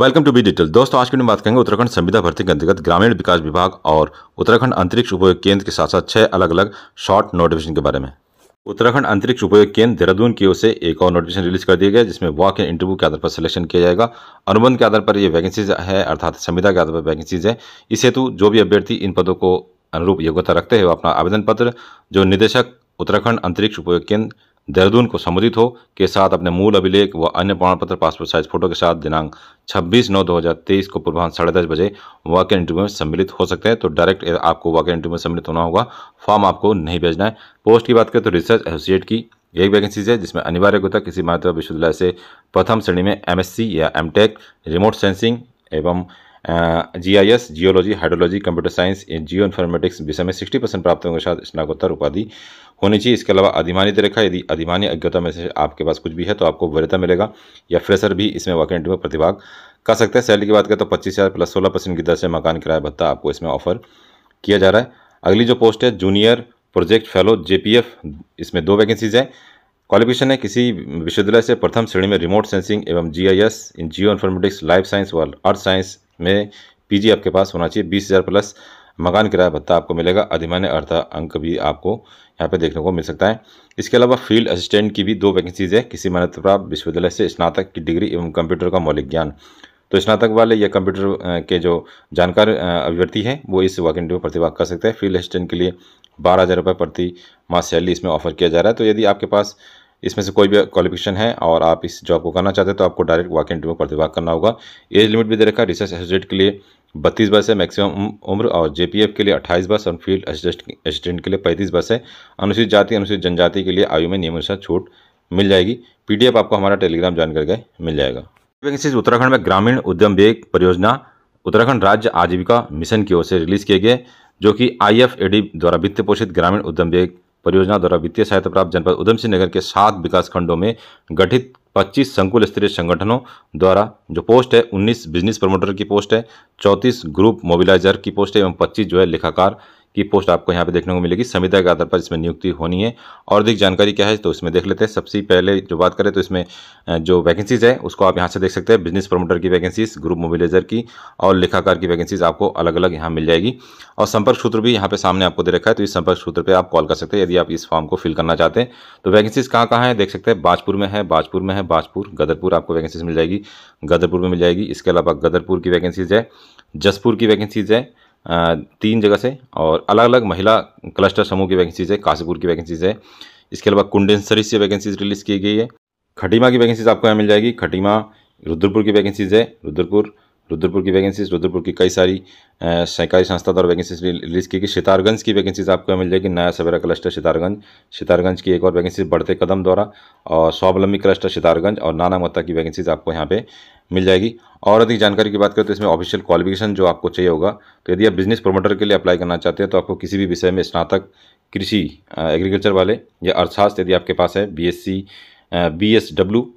welcome to be detail दोस्तों आज की बात करेंगे उत्तराखंड संविदा भर्ती के अंतर्गत ग्रामीण विकास विभाग और उत्तराखंड अंतरिक्ष उपयोग केंद्र के साथ साथ छह अलग अलग शॉर्ट नोटिफिकेशन के बारे में उत्तराखंड अंतरिक्ष उपयोग केंद्र देहरादून की ओर से एक और नोटिफिकेशन रिलीज कर दिया गया जिसमें वॉक इन इंटरव्यू के आधार पर सिलेक्शन किया जाएगा अनुबंध के आधार पर ये वैकेंसीज है अर्थात संविदा के आधार पर वैकेंसीज है इस हेतु जो भी अभ्यर्थी इन पदों को अनुरूप योग्यता रखते हैं वो अपना आवेदन पत्र जो निदेशक उत्तराखंड अंतरिक्ष उपयोग केंद्र देहरादून को संबोधित हो के साथ अपने मूल अभिलेख व अन्य प्रमाण पत्र पासपोर्ट साइज फोटो के साथ दिनांक 26 नौ 2023 को पूर्वाहन साढ़े दस बजे वॉक इंटरव्यू में सम्मिलित हो सकते हैं तो डायरेक्ट आपको वाक्य इंटरव्यू में सम्मिलित होना होगा फॉर्म आपको नहीं भेजना है पोस्ट की बात करें तो रिसर्च एसोसिएट की एक वैकेंसीज है जिसमें अनिवार्य होता किसी महत्व विश्वविद्यालय से प्रथम श्रेणी में एमएससी या एमटेक रिमोट सेंसिंग एवं G I S geology hydrology computer science geo informatics विषय में सिक्सटी परसेंट प्राप्त होने के साथ स्नाकोत्तर उपाधि होनी चाहिए इसके अलावा अधिमानी रेखा यदि अधिमान्य अज्ञता में से आपके पास कुछ भी है तो आपको वरीयता मिलेगा या फ्रेशर भी इसमें वैकेंट में प्रतिभाग कर सकते हैं सैलरी की बात करें तो पच्चीस हज़ार प्लस सोलह परसेंट की दर से मकान किराया भत्ता आपको इसमें ऑफर किया जा रहा है अगली जो पोस्ट है जूनियर प्रोजेक्ट फेलो जेपीएफ इसमें दो वैकेंसीज हैं क्वालिफिकेशन है किसी विश्वविद्यालय से प्रथम श्रेणी में रिमोट सेंसिंग एवं GIS in geo informatics life science व अर्थ साइंस में पीजी आपके पास होना चाहिए बीस हज़ार प्लस मकान किराया भत्ता आपको मिलेगा अधिमान्य अर्था अंक भी आपको यहाँ पे देखने को मिल सकता है इसके अलावा फील्ड असिस्टेंट की भी दो वैकेंसीज़ है किसी प्राप्त विश्वविद्यालय से स्नातक की डिग्री एवं कंप्यूटर का मौलिक ज्ञान तो स्नातक वाले या कंप्यूटर के जो जानकार अभ्यर्थी हैं वो इस वैकेंटी में प्रतिभा कर सकते हैं फील्ड असिस्टेंट के लिए बारह हज़ार रुपये प्रति माह सैलरी इसमें ऑफर किया जा रहा है तो यदि आपके पास इसमें से कोई भी क्वालिफिकेशन है और आप इस जॉब को करना चाहते हैं तो आपको डायरेक्ट वॉक इंटरव्यू पर प्रतिभाग करना होगा एज लिमिट भी दे रखा है रिसर्च एसोसिएट के लिए बत्तीस बस है मैक्सिमम उम्र और जेपीएफ के लिए अट्ठाईस बस और फील्ड असिस्टेंट के लिए पैंतीस बस है अनुसूचित जाति अनुसूचित जनजाति के लिए आयु में नियमानुसार छूट मिल जाएगी पी आपको हमारा टेलीग्राम ज्वाइन करके मिल जाएगा उत्तराखंड में ग्रामीण उद्यम वेग परियोजना उत्तराखंड राज्य आजीविका मिशन की ओर से रिलीज किए गए जो कि आई द्वारा वित्त पोषित ग्रामीण उद्यम वेग परियोजना द्वारा वित्तीय सहायता प्राप्त जनपद उधमसिंह नगर के सात विकास खंडों में गठित 25 संकुल स्तरीय संगठनों द्वारा जो पोस्ट है 19 बिजनेस प्रमोटर की पोस्ट है 34 ग्रुप मोबिलाइजर की पोस्ट है एवं 25 जो है लेखाकार की पोस्ट आपको यहाँ पे देखने को मिलेगी संविदा के आधार पर इसमें नियुक्ति होनी है और अधिक जानकारी क्या है तो इसमें देख लेते हैं सबसे पहले जो बात करें तो इसमें जो वैकेंसीज़ है उसको आप यहाँ से देख सकते हैं बिजनेस प्रमोटर की वैकेंसीज ग्रुप मोबिलाइजर की और लेखाकार की वैकेंसीज आपको अलग अलग यहाँ मिल जाएगी और संपर्क सूत्र भी यहाँ पे सामने आपको दे रखा है तो इस संपर्क सूत्र पर आप कॉल कर सकते हैं यदि आप इस फॉर्म को फिल करना चाहते हैं तो वैकेंसीज कहाँ कहाँ है देख सकते हैं बाजपुर में है बाजपुर में है बाजपुर गदरपुर आपको वैकेंसीज मिल जाएगी गदरपुर में मिल जाएगी इसके अलावा गदरपुर की वैकेंसीज है जसपुर की वैकेंसीज है तीन जगह से और अलग अलग महिला क्लस्टर समूह की वैकेंसीज़ है काशीपुर की वैकेंसीज़ है इसके अलावा कुंडेंसरी से वैकेंसीज़ रिलीज़ की गई है खटीमा की वैकेंसीज़ आपको यहाँ मिल जाएगी खटीमा रुद्रपुर की वैकेंसीज़ है रुद्रपुर रुद्रपुर की वैकेंसीज रुद्रपुर की कई सारी सहकारी संस्था द्वारा वैकेंसीज रिलीज की गई सितारगंज की वैकेंसीज आपको मिल जाएगी नया सवेरा क्लस्टर सितारगंज सितारगंज की एक और वैकेंसी बढ़ते कदम द्वारा और स्वावलंबी क्लस्टर सितारगंज और नाना मत्ता की वैकेंसीज आपको यहाँ पे मिल जाएगी और अधिक जानकारी की बात करें तो इसमें ऑफिशियल क्वालिफिकेशन जो आपको चाहिए होगा तो यदि आप बिजनेस प्रमोटर के लिए अप्लाई करना चाहते हैं तो आपको किसी भी विषय में स्नातक कृषि एग्रीकल्चर वाले या अर्थशास्त्र यदि आपके पास है B S C B S W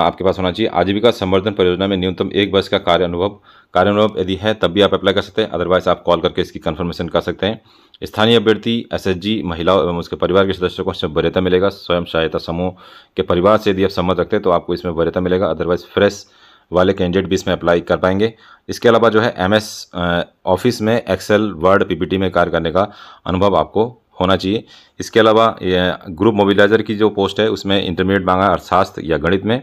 आपके पास होना चाहिए आजीविका संवर्धन परियोजना में न्यूनतम एक वर्ष का कार्य अनुभव कार्य अनुभव यदि है तब भी आप अप्लाई कर सकते हैं अदरवाइज आप कॉल करके इसकी कन्फर्मेशन कर सकते हैं स्थानीय अभ्यर्थी जी महिलाओं एवं उसके परिवार के सदस्यों को इसमें वरीयता मिलेगा स्वयं सहायता समूह के परिवार से यदि आप सम्मत रखते हैं तो आपको इसमें वरीयता मिलेगा अदरवाइज फ्रेश वाले कैंडिडेट भी इसमें अप्लाई कर पाएंगे इसके अलावा जो है एमएस ऑफिस में एक्सेल वर्ड पीपीटी में कार्य करने का अनुभव आपको होना चाहिए इसके अलावा ग्रुप मोबिलाइजर की जो पोस्ट है उसमें इंटरमीडिएट मांगा अर्थशास्त्र या गणित में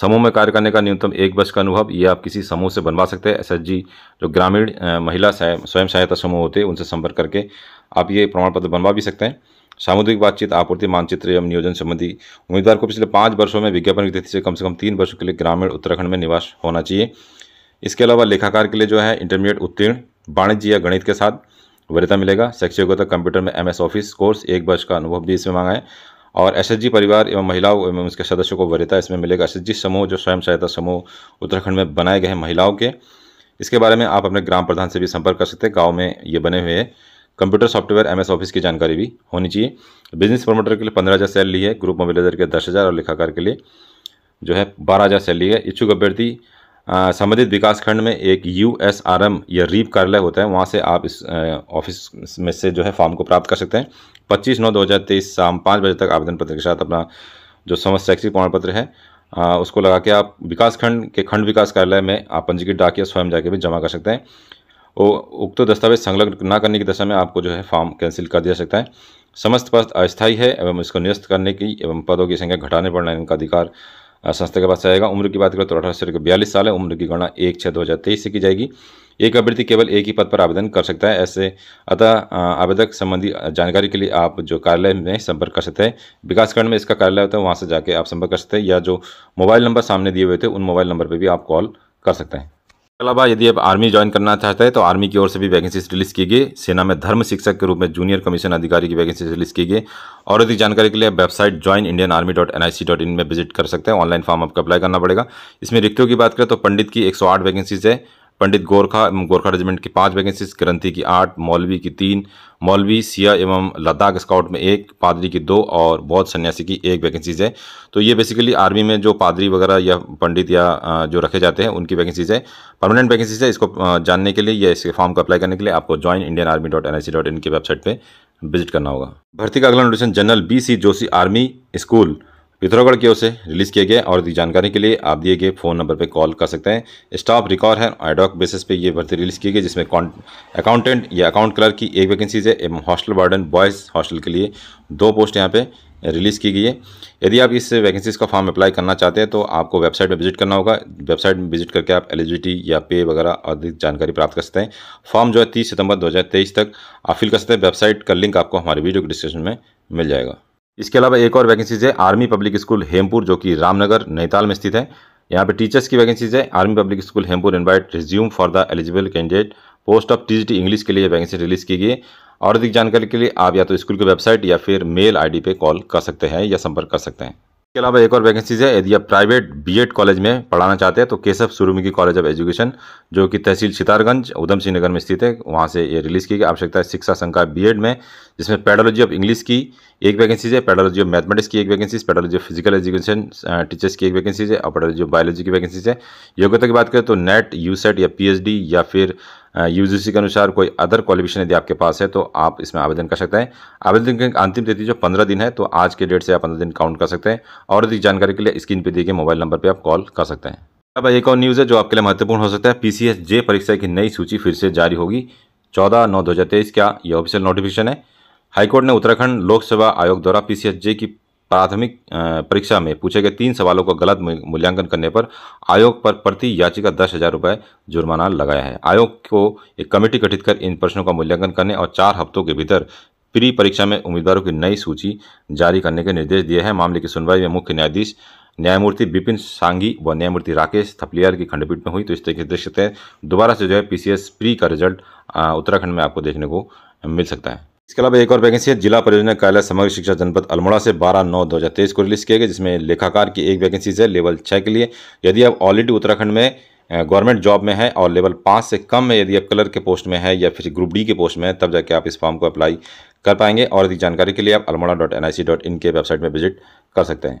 समूह में कार्य करने का न्यूनतम एक वर्ष का अनुभव ये आप किसी समूह से बनवा सकते हैं एसएचजी जो ग्रामीण महिला स्वयं सहायता समूह होते हैं उनसे संपर्क करके आप ये प्रमाण पत्र बनवा भी सकते हैं सामुदायिक बातचीत आपूर्ति मानचित्र एवं नियोजन संबंधी उम्मीदवार को पिछले पाँच वर्षों में विज्ञापन की तिथि से कम से कम तीन वर्षों के लिए ग्रामीण उत्तराखंड में निवास होना चाहिए इसके अलावा लेखाकार के लिए जो है इंटरमीडिएट उत्तीर्ण वाणिज्य या गणित के साथ वरिता मिलेगा योग्यता कंप्यूटर में एमएस ऑफिस कोर्स एक वर्ष का अनुभव भी इसमें मांगा है और एसएचजी परिवार एवं महिलाओं एवं उसके सदस्यों को वरीयता इसमें मिलेगा एसएचजी समूह जो स्वयं सहायता समूह उत्तराखंड में बनाए गए हैं महिलाओं के इसके बारे में आप अपने ग्राम प्रधान से भी संपर्क कर सकते हैं गाँव में ये बने हुए हैं कंप्यूटर सॉफ्टवेयर एमएस ऑफिस की जानकारी भी होनी चाहिए बिजनेस प्रमोटर के लिए पंद्रह हज़ार सैलरी है ग्रुप मोबिलाइजर के दस हज़ार और लेखाकार के लिए जो है बारह हज़ार सैलरी है इच्छुक अभ्यर्थी संबंधित विकास खंड में एक यू एस आर एम या रीप कार्यालय होता है वहाँ से आप इस ऑफिस में से जो है फॉर्म को प्राप्त कर सकते हैं 25 नौ 2023 शाम पाँच बजे तक आवेदन पत्र के साथ अपना जो समस्त शैक्षिक प्रमाण पत्र है आ, उसको लगा के आप विकास खंड के खंड विकास कार्यालय में आप पंजीकृत डाक या स्वयं जाके भी जमा कर सकते हैं वो उक्त तो दस्तावेज संलग्न न करने की दशा में आपको जो है फॉर्म कैंसिल कर दिया सकता है समस्त पद अस्थायी है एवं इसको निरस्त करने की एवं पदों की संख्या घटाने पर इनका अधिकार संस्था के पास आएगा उम्र की बात करें तो अठारह से बयालीस साल है उम्र की गणना एक छः दो हज़ार तेईस से की जाएगी एक अभ्यर्थी केवल एक ही पद पर आवेदन कर सकता है ऐसे अतः आवेदक संबंधी जानकारी के लिए आप जो कार्यालय में संपर्क कर सकते हैं विकासखंड में इसका कार्यालय होता है वहाँ से जाके आप संपर्क कर सकते हैं या जो मोबाइल नंबर सामने दिए हुए थे उन मोबाइल नंबर पर भी आप कॉल कर सकते हैं अलावा यदि आप आर्मी ज्वाइन करना चाहते हैं तो आर्मी की ओर से भी वैकेंसीज रिलीज़ की गई सेना में धर्म शिक्षक के रूप में जूनियर कमीशन अधिकारी की वैकेंसीज रिलीज़ की गई और अधिक जानकारी के लिए website join Indian army dot N dot in में विजिट कर सकते हैं ऑनलाइन फॉर्म आपको अप्लाई करना पड़ेगा इसमें रिक्तियों की बात करें तो पंडित की एक सौ आठ वैकेंसीज है पंडित गोरखा एवं गोरखा रेजिमेंट की पाँच वैकेंसीज ग्रंथी की आठ मौलवी की तीन मौलवी सिया एवं लद्दाख स्काउट में एक पादरी की दो और बौद्ध सन्यासी की एक वैकेंसीज है तो ये बेसिकली आर्मी में जो पादरी वगैरह या पंडित या जो रखे जाते हैं उनकी वैकेंसीज है परमानेंट वैकेंसीज है इसको जानने के लिए या इसके फॉर्म को अप्लाई करने के लिए आपको join Indian army dot N I C dot in की वेबसाइट पर विजिट करना होगा भर्ती का अगला notification general B C Joshi army school Pithoragarh की ओर से रिलीज़ किए गए और अधिक जानकारी के लिए आप दिए गए फ़ोन नंबर पर कॉल कर सकते हैं स्टाफ रिकॉर्ड है आईडॉक बेसिस पे ये भर्ती रिलीज़ की गई जिसमें अकाउंटेंट या अकाउंट क्लर्क की एक वैकेंसीज है एवं हॉस्टल वार्डन बॉयज़ हॉस्टल के लिए दो पोस्ट यहाँ पे रिलीज़ की गई है यदि आप इस वैकेंसीज का फॉर्म अप्लाई करना चाहते हैं तो आपको वेबसाइट में विजिट करना होगा वेबसाइट में विजिट करके आप एलिजिबिलिटी या पे वगैरह अधिक जानकारी प्राप्त कर सकते हैं फॉर्म जो है तीस सितंबर 2023 तक आप फिल कर सकते हैं वेबसाइट का लिंक आपको हमारे वीडियो के डिस्क्रिप्शन में मिल जाएगा इसके अलावा एक और वैकेंसीज है आर्मी पब्लिक स्कूल हेमपुर जो कि रामनगर नैताल में स्थित है यहाँ पे टीचर्स की वैकेंसीज है army public school Hempur invite resume for the eligible candidate post of T English के लिए वैकेंसी रिलीज की गई और अधिक जानकारी के लिए आप या तो स्कूल की वेबसाइट या फिर मेल आई पे कॉल कर सकते हैं या संपर्क कर सकते हैं इसके अलावा एक और वैकेंसीज है यदि आप प्राइवेट बीएड कॉलेज में पढ़ाना चाहते हैं तो केशव सूर्यमुखी कॉलेज ऑफ एजुकेशन जो कि तहसील सितारगंज उधम सिंह नगर में स्थित है वहाँ से ये रिलीज़ की गई आवश्यकता है शिक्षा संकाय बीएड में जिसमें पैडोलॉजी ऑफ इंग्लिश की एक वैकेंसीज है पैडोलॉजी ऑफ मैथमेटिक्स की एक वैकेंसीज पैडोलॉजी ऑफ फिजिकल एजुकेशन टीचर्स की एक वैकेंसीज है और पैडोलॉजी ऑफ बायोलॉजी की वैकेंसीज है योग्यता की बात करें तो नेट यू या डी या फिर यू uh, सी के अनुसार कोई अदर क्वालिफिकेशन यदि आपके पास है तो आप इसमें आवेदन कर सकते हैं आवेदन की अंतिम तिथि जो पंद्रह दिन है तो आज के डेट से आप पंद्रह दिन काउंट कर सकते हैं और अधिक जानकारी के लिए स्क्रीन पर दिए गए मोबाइल नंबर पर आप कॉल कर सकते हैं अब एक और न्यूज़ है जो आपके लिए महत्वपूर्ण हो सकता है पीसीएस जे परीक्षा की नई सूची फिर से जारी होगी चौदह नौ दो हज़ार तेईस का यह ऑफिशियल नोटिफिकेशन है हाईकोर्ट ने उत्तराखंड लोक सेवा आयोग द्वारा पीसीएसजे की प्राथमिक परीक्षा में पूछे गए तीन सवालों का गलत मूल्यांकन करने पर आयोग पर प्रति याचिका दस हजार रुपये जुर्माना लगाया है आयोग को एक कमेटी गठित कर इन प्रश्नों का मूल्यांकन करने और चार हफ्तों के भीतर प्री परीक्षा में उम्मीदवारों की नई सूची जारी करने के निर्देश दिए हैं मामले की सुनवाई में मुख्य न्यायाधीश न्यायमूर्ति बिपिन सांगी व न्यायमूर्ति राकेश थपलियार की खंडपीठ में हुई तो इस तरीके से देख सकते हैं दोबारा से जो है पीसीएस प्री का रिजल्ट उत्तराखंड में आपको देखने को मिल सकता है इसके अलावा एक और वैकेंसी है जिला परियोजना कार्यालय समग्र शिक्षा जनपद अल्मोड़ा से 12 नौ 2023 को रिलीज़ किया गया जिसमें लेखाकार की एक वैकेंसी है लेवल छः के लिए यदि आप ऑलरेडी उत्तराखंड में गवर्नमेंट जॉब में है और लेवल पाँच से कम में यदि आप कलर के पोस्ट में है या फिर ग्रुप डी के पोस्ट में है तब जाके आप इस फॉर्म को अप्लाई कर पाएंगे और अधिक जानकारी के लिए आप Almora dot N I C dot के वेबसाइट में विजिट कर सकते हैं